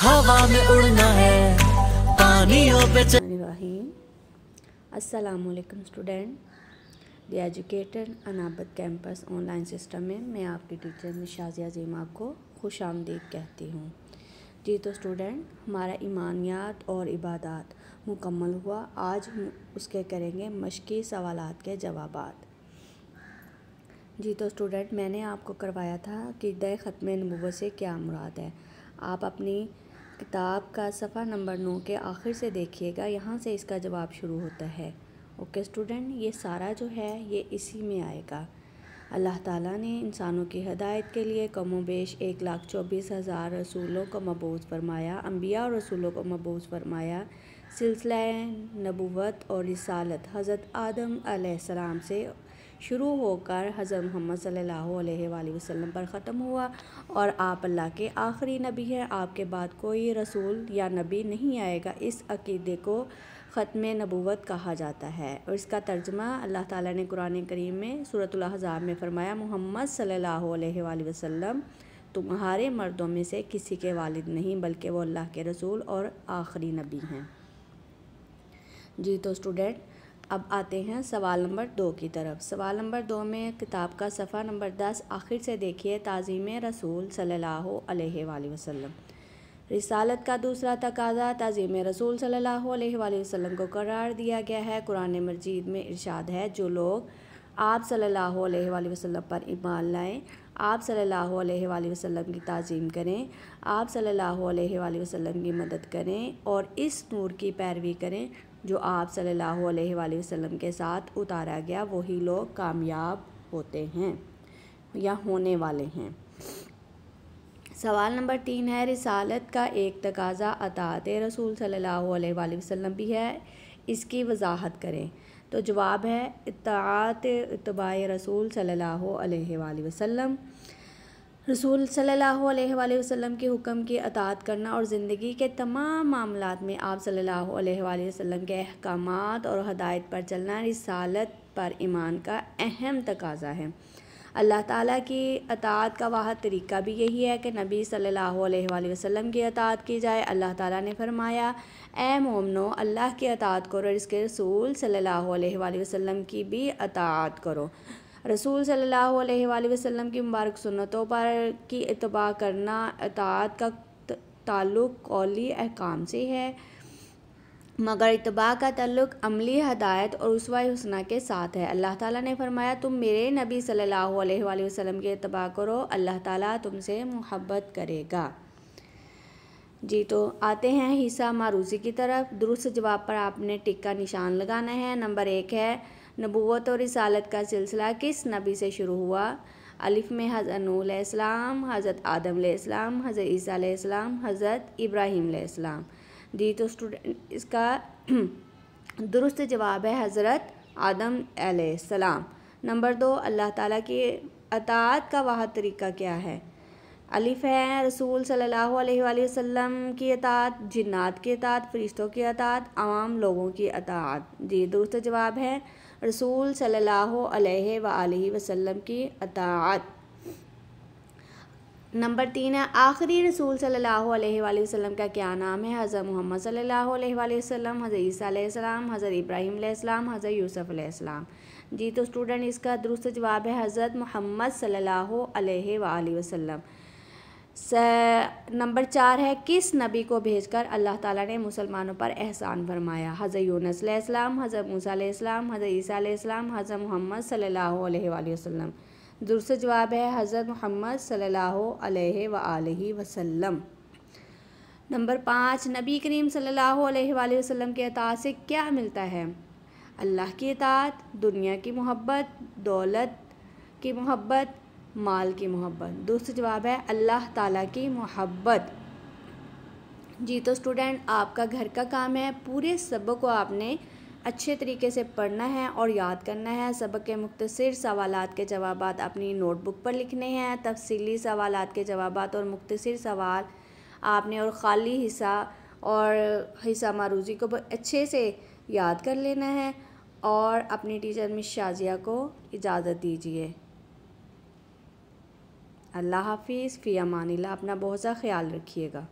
हवा में उड़ना है असलकम स्टूडेंट द एजुकेटर अनाबत कैंपस ऑनलाइन सिस्टम में मैं आपकी टीचर मिशाजी जीमा को खुश आमदीद कहती हूँ जी तो स्टूडेंट हमारा ईमानियात और इबादत मुकम्मल हुआ आज हम उसके करेंगे मशक़ी सवाल के जवाब जी तो स्टूडेंट मैंने आपको करवाया था कि दय ख़त्म नबूत से क्या मुराद है आप अपनी किताब का सफ़ा नंबर नौ के आखिर से देखिएगा यहाँ से इसका जवाब शुरू होता है ओके स्टूडेंट ये सारा जो है ये इसी में आएगा अल्लाह ताला ने इंसानों की हदायत के लिए कमो बेश एक लाख चौबीस हज़ार रसूलों को मबूज फरमाया अम्बिया और रसूलों को मबूज फरमाया सिलसिला नबूत और रिसालत हज़रत आदम सलाम से शुरू होकर हज़र मोहम्मद सल्ला वसम पर ख़त्म हुआ और आप अल्लाह के आखिरी नबी हैं आपके बाद कोई रसूल या नबी नहीं आएगा इस अकीदे को ख़त्म नबूवत कहा जाता है और इसका तर्जमा अल्लाह ताला ने कुरान करीम में सूरतलहज़ाब में फ़रमाया मोहम्मद सल्ला वसम तुम्हारे मर्दों में से किसी के वालिद नहीं बल्कि वो अल्लाह के रसूल और आखिरी नबी हैं जी तो स्टूडेंट अब आते हैं सवाल नंबर दो की तरफ सवाल नंबर दो में किताब का सफ़ा नंबर दस आखिर से देखिए ताज़ीम रसूल सल्ला वसलम रिसालत का दूसरा तकाजा तज़ीम रसूल सल्ला वसलम को करार दिया गया है कुरान मजीद में इरशाद है जो लोग आप सल्ला अलैहि पर ईमान लाएँ आप सल्ला अलैहि की तज़ीम करें आप सल्ला वसलम की मदद करें और इस नूर की पैरवी करें जो आप सल्लल्लाहु अलैहि वसल्लम के साथ उतारा गया वही लोग कामयाब होते हैं या होने वाले हैं सवाल नंबर तीन है रिसालत का एक तकाजा अतात रसूल सल्लल्लाहु अलैहि वसल्लम भी है इसकी वजाहत करें तो जवाब है इतात इतबा रसूल सल्लल्लाहु अलैहि वसल्लम रसूल सल्लल्लाहु अलैहि वसल्लम के हुक्म की अतात करना और ज़िंदगी के तमाम मामला में आप सल्लल्लाहु अलैहि वसल्लम के अहकाम और हदायत पर चलना रिसालत पर ईमान का अहम तकाजा है अल्लाह ताला की अतात का वाह तरीका भी यही है कि नबी सल्लल्लाहु अलैहि वसल्लम की अतात की जाए अल्लाह ताला ने फरमाया ए मोमनो अल्लाह की अतात करो और इसके रसूल सल्लल्लाहु अलैहि वसल्लम की भी अतात करो रसूल सल्लल्लाहु की मुबारक सुनतों पर की इतबा करना अतात का ताल्लुक़ कौली अहकाम से है मगर इतबा का तल्लक अमली हदायत और उसवा हसना के साथ है अल्लाह ताला ने फरमाया तुम मेरे नबी सल्लल्लाहु अलैहि वसल्लम के इतबा करो अल्लाह ताला तुमसे मोहब्बत करेगा जी तो आते हैं हिस्सा मारूसी की तरफ दुरुस्त जवाब पर आपने टिक का निशान लगाना है नंबर एक है नबूत और रिसालत का सिलसिला किस नबी से शुरू हुआ अलिफ में हज़रत नूसम हज़रत आदम हज़रत ईसा हज़रत इब्राहीम जी तो स्टूडेंट इसका दुरुस्त जवाब है हज़रत आदम सलाम नंबर दो अल्लाह ताला के अतात का वाह तरीका क्या है अलिफ हैं रसूल सल्लल्लाहु अलैहि वसल्लम की अतात जिन्नात की अतात फरिश्तों की अतात आम लोगों की अतात जी दूसरा जवाब है रसूल सल्लल्लाहु अलैहि वसल्लम की अतात नंबर तीन है आखिरी रसूल सल्लल्लाहु अलैहि वसल्लम का क्या नाम है हज़र मोहम्मद सल्लल्लाहु अलैहि वसल्लम हज़र ईसीम हज़र इब्राहिम हज़र यूसुफ़ जी तो स्टूडेंट इसका दुरुस्त जवाब है हज़रत मोहम्मद सल्लल्लाहु अलैहि वसल्लम नंबर चार है किस नबी को भेजकर अल्लाह ताला ने मुसलमानों पर एहसान फरमाया हज़र यूनस इस्लाम हज़र मूसा इस्लाम हज़र ईसी इस्लाम हज़र मोहम्मद सल्लल्लाहु अलैहि वसल्लम दूसरा जवाब है हज़रत मोहम्मद सल्लल्लाहु अलैहि वसल्लम नंबर पाँच नबी करीम सल्लल्लाहु अलैहि वसल्लम के अता से क्या मिलता है अल्लाह की अतात दुनिया की मोहब्बत दौलत की मोहब्बत माल की मोहब्बत दूसरा जवाब है अल्लाह ताला की मोहब्बत जी तो स्टूडेंट आपका घर का काम है पूरे सबक को आपने अच्छे तरीके से पढ़ना है और याद करना है सबक के मुख्तर सवाल के जवाब अपनी नोटबुक पर लिखने हैं तफसीली सवाल के जवाब और मुख्तर सवाल आपने और खाली हिस्सा और हिस्सा मारूजी को अच्छे से याद कर लेना है और अपनी टीचर मिस शाजिया को इजाज़त दीजिए अल्लाह हाफिज़ फ़ी अमानिल्ला अपना बहुत सा ख्याल रखिएगा